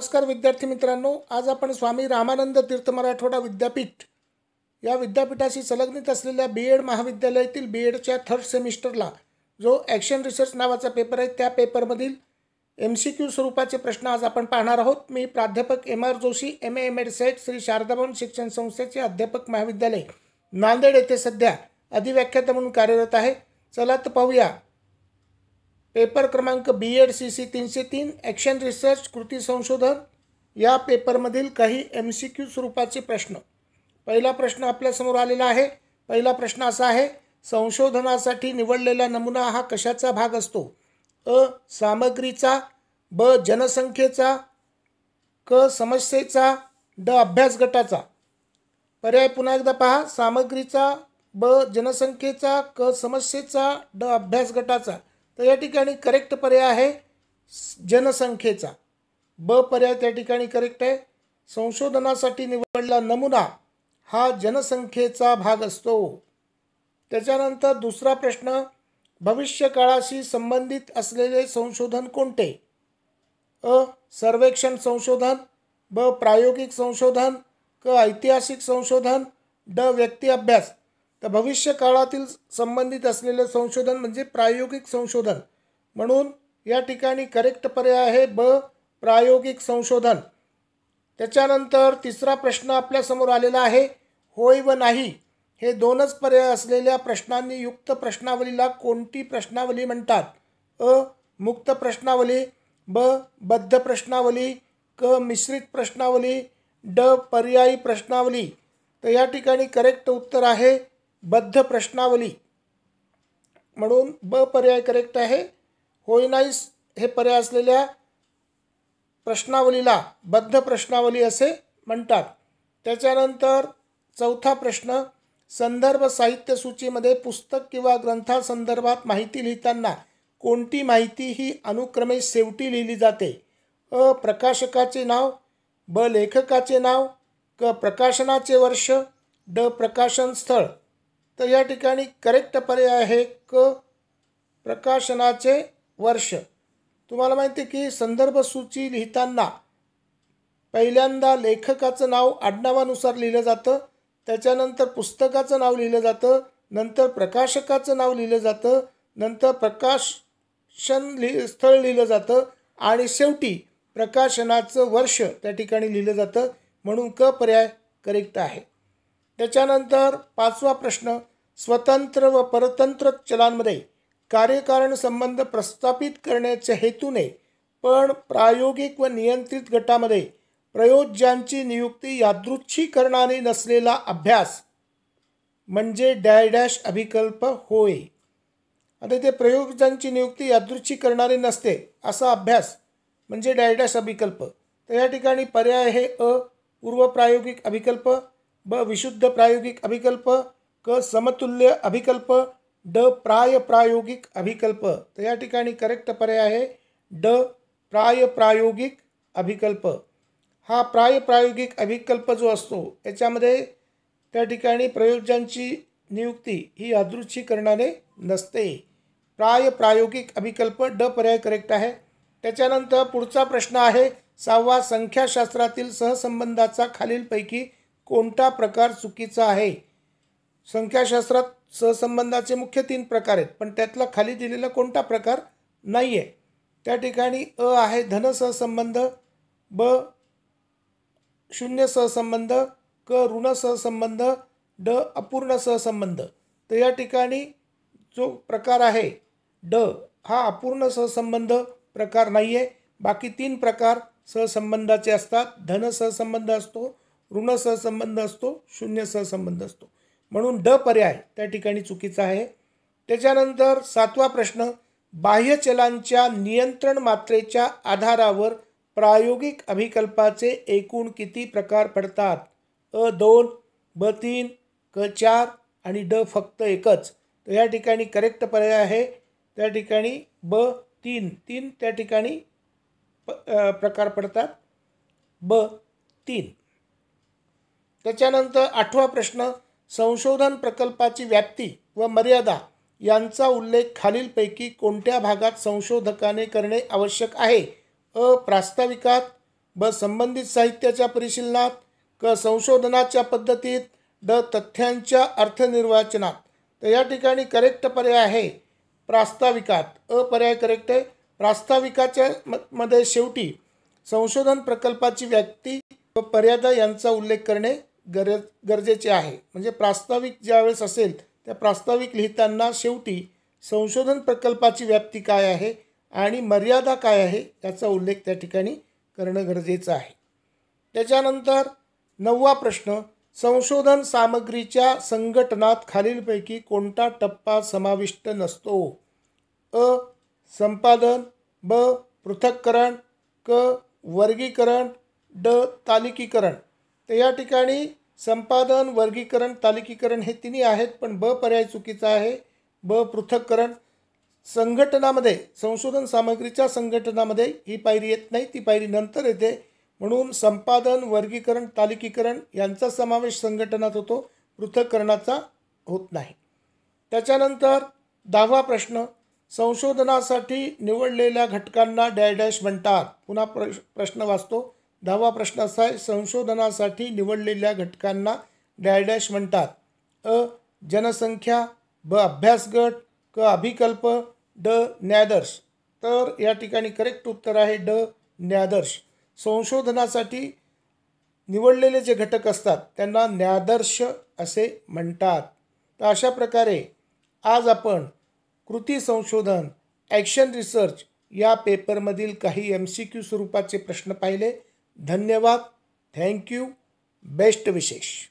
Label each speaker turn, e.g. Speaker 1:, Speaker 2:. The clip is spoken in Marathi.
Speaker 1: नमस्कार विद्यार्थी मित्रांनो आज आपण स्वामी रामानंद तीर्थ मराठवाडा विद्यापीठ या विद्यापीठाशी संलग्नित असलेल्या बी एड महाविद्यालयातील बी एडच्या थर्ड सेमिस्टरला जो ॲक्शन रिसर्च नावाचा पेपर आहे त्या पेपरमधील एम सी क्यू स्वरूपाचे प्रश्न आज आपण पाहणार आहोत मी प्राध्यापक M R Joshi M A M Ed SET Shri Sharadabhavan शिक्षण संस्थेचे अध्यापक महाविद्यालय नांदेड येथे सध्या अधिव्याख्याता म्हणून कार्यरत आहे चला तर पाहूया पेपर क्रमांक बी एड सी सी तीनशे तीन ॲक्शन रिसर्च कृती संशोधन या पेपरमधील काही एम सी क्यू स्वरूपाचे प्रश्न पहिला प्रश्न आपल्यासमोर आलेला आहे पहिला प्रश्न असा आहे संशोधनासाठी निवडलेला नमुना हा कशाचा भाग असतो अ सामग्रीचा ब जनसंख्येचा क समस्येचा ड अभ्यास गटाचा पर्याय पुन्हा एकदा पहा सामग्रीचा ब जनसंख्येचा क समस्येचा ड अभ्यास गटाचा तर या ठिकाणी करेक्ट पर्याय आहे जनसंख्येचा ब पर्याय त्या ठिकाणी करेक्ट आहे संशोधनासाठी निवडला नमुना हा जनसंख्येचा भाग असतो त्याच्यानंतर दुसरा प्रश्न भविष्यकाळाशी संबंधित असलेले संशोधन कोणते अ सर्वेक्षण संशोधन ब प्रायोगिक संशोधन क ऐतिहासिक संशोधन ड व्यक्ती अभ्यास तर भविष्य काळातील संबंधित असलेलं संशोधन म्हणजे प्रायोगिक संशोधन म्हणून या ठिकाणी करेक्ट पर्याय आहे ब प्रायोगिक संशोधन त्याच्यानंतर तिसरा प्रश्न आपल्यासमोर आलेला आहे होय व नाही हे दोनच पर्याय असलेल्या प्रश्नांनी युक्त प्रश्नावलीला कोणती प्रश्नावली म्हणतात अ मुक्त प्रश्नावली ब बद्ध प्रश्नावली क मिश्रित प्रश्नावली ड पर्यायी प्रश्नावली तर या ठिकाणी करेक्ट उत्तर आहे बद्ध प्रश्नावली म्हणून ब पर्याय करेक्ट आहे नाईस हे पर्याय असलेल्या प्रश्नावलीला बद्ध प्रश्नावली असे म्हणतात त्याच्यानंतर चौथा प्रश्न संदर्भ साहित्य सूचीमध्ये पुस्तक किंवा ग्रंथासंदर्भात माहिती लिहिताना कोणती माहिती ही अनुक्रमे शेवटी लिहिली जाते अ प्रकाशकाचे नाव ब लेखकाचे नाव क प्रकाशनाचे वर्ष ड प्रकाशन स्थळ तर या ठिकाणी करेक्ट पर्याय आहे क प्रकाशनाचे वर्ष तुम्हाला माहिती की संदर्भ सूची लिहिताना पहिल्यांदा लेखकाचं नाव आडनावानुसार लिहिलं जातं त्याच्यानंतर पुस्तकाचं नाव लिहिलं जातं नंतर प्रकाशकाचं नाव लिहिलं जातं नंतर प्रकाशन लि स्थळ लिहिलं जातं आणि शेवटी प्रकाशनाचं वर्ष त्या ठिकाणी लिहिलं जातं म्हणून क पर्याय करेक्ट आहे त्याच्यानंतर पाचवा प्रश्न स्वतंत्र व परतंत्र चलांमध्ये कार्यकारण संबंध प्रस्थापित करण्याच्या हेतूने पण प्रायोगिक व नियंत्रित गटामध्ये प्रयोज्यांची नियुक्ती यादृच्छीकरणाने नसलेला अभ्यास म्हणजे डॅश अभिकल्प होय आता ते प्रयोगजांची नियुक्ती यादृच्छीकरणाने नसते असा अभ्यास म्हणजे डॅश अभिकल्प तर या ठिकाणी पर्याय हे अ प्रायोगिक अभिकल्प ब विशुद्ध प्रायोगिक अभिकल्प क समतुल्य अभिकल्प ड प्राय प्रायोगिक अभिकल्प तर या ठिकाणी करेक्ट पर्याय आहे ड प्राय प्रायोगिक अभिकल्प हा प्राय प्रायोगिक अभिकल्प जो असतो याच्यामध्ये त्या ठिकाणी प्रयोजनांची नियुक्ती ही अदृच्छीकरणाने नसते प्राय प्रायोगिक अभिकल्प ड पर्याय करेक्ट आहे त्याच्यानंतर पुढचा प्रश्न आहे सहावा संख्याशास्त्रातील सहसंबंधाचा खालीलपैकी कोणता प्रकार चुकीचा आहे संख्याशास्त्रात सहसंबंधाचे मुख्य तीन प्रकार आहेत पण त्यातला खाली दिलेला कोणता प्रकार नाही आहे त्या ठिकाणी अ आहे धन सहसंबंध ब शून्य सहसंबंध क ऋण सहसंबंध ड अपूर्ण सहसंबंध तर या ठिकाणी जो प्रकार आहे ड हा अपूर्ण सहसंबंध प्रकार नाही आहे बाकी तीन प्रकार सहसंबंधाचे असतात धन सहसंबंध असतो ऋण सहसंबंध असतो शून्य सहसंबंध असतो म्हणून ड पर्याय त्या ठिकाणी चुकीचा आहे त्याच्यानंतर सातवा प्रश्न बाह्यचलांच्या नियंत्रण मात्रेच्या आधारावर प्रायोगिक अभिकल्पाचे एकूण किती प्रकार पडतात अ दोन ब तीन क चार आणि ड फक्त एकच तर या ठिकाणी करेक्ट पर्याय आहे त्या ठिकाणी ब तीन तीन त्या ठिकाणी प प्रकार पडतात ब तीन त्याच्यानंतर आठवा प्रश्न संशोधन प्रकल्पाची व्याप्ती व मर्यादा यांचा उल्लेख खालीलपैकी कोणत्या भागात संशोधकाने करणे आवश्यक आहे अ प्रास्ताविकात ब संबंधित साहित्याच्या परिशीलनात क संशोधनाच्या पद्धतीत ड तथ्यांच्या अर्थनिर्वाचनात तर या ठिकाणी करेक्ट पर्याय आहे प्रास्ताविकात अ पर्याय करेक्ट आहे प्रास्ताविकाच्या मध्ये शेवटी संशोधन प्रकल्पाची व्याप्ती व मर्यादा यांचा उल्लेख करणे गरज गरजेचे आहे म्हणजे प्रास्ताविक ज्यावेळेस असेल त्या प्रास्ताविक लिहिताना शेवटी संशोधन प्रकल्पाची व्याप्ती काय आहे आणि मर्यादा काय आहे याचा उल्लेख त्या ठिकाणी करणं गरजेचं आहे त्याच्यानंतर नववा प्रश्न संशोधन सामग्रीच्या संघटनात खालीलपैकी कोणता टप्पा समाविष्ट नसतो अ संपादन ब पृथक्करण क वर्गीकरण ड तालिकीकरण तर या ठिकाणी संपादन वर्गीकरण तालिकीकरण हे तिन्ही आहेत पण ब पर्याय चुकीचा आहे ब पृथक्करण संघटनामध्ये संशोधन सामग्रीच्या संघटनामध्ये ही पायरी येत नाही ती पायरी नंतर येते म्हणून संपादन वर्गीकरण तालिकीकरण यांचा समावेश संघटनात होतो पृथक्करणाचा होत नाही त्याच्यानंतर दहावा प्रश्न संशोधनासाठी निवडलेल्या घटकांना डॅश म्हणतात पुन्हा प्रश्न वाचतो दहावा प्रश्न असा आहे संशोधनासाठी निवडलेल्या घटकांना डॅडॅश म्हणतात अ जनसंख्या ब अभ्यासगट क अभिकल्प ड न्यादर्श तर या ठिकाणी करेक्ट उत्तर आहे ड न्यादर्श संशोधनासाठी निवडलेले जे घटक असतात त्यांना न्यादर्श असे म्हणतात तर अशा प्रकारे आज आपण कृती संशोधन ॲक्शन रिसर्च या पेपरमधील काही एम सी क्यू स्वरूपाचे प्रश्न पाहिले धन्यवाद यू, बेस्ट विशेष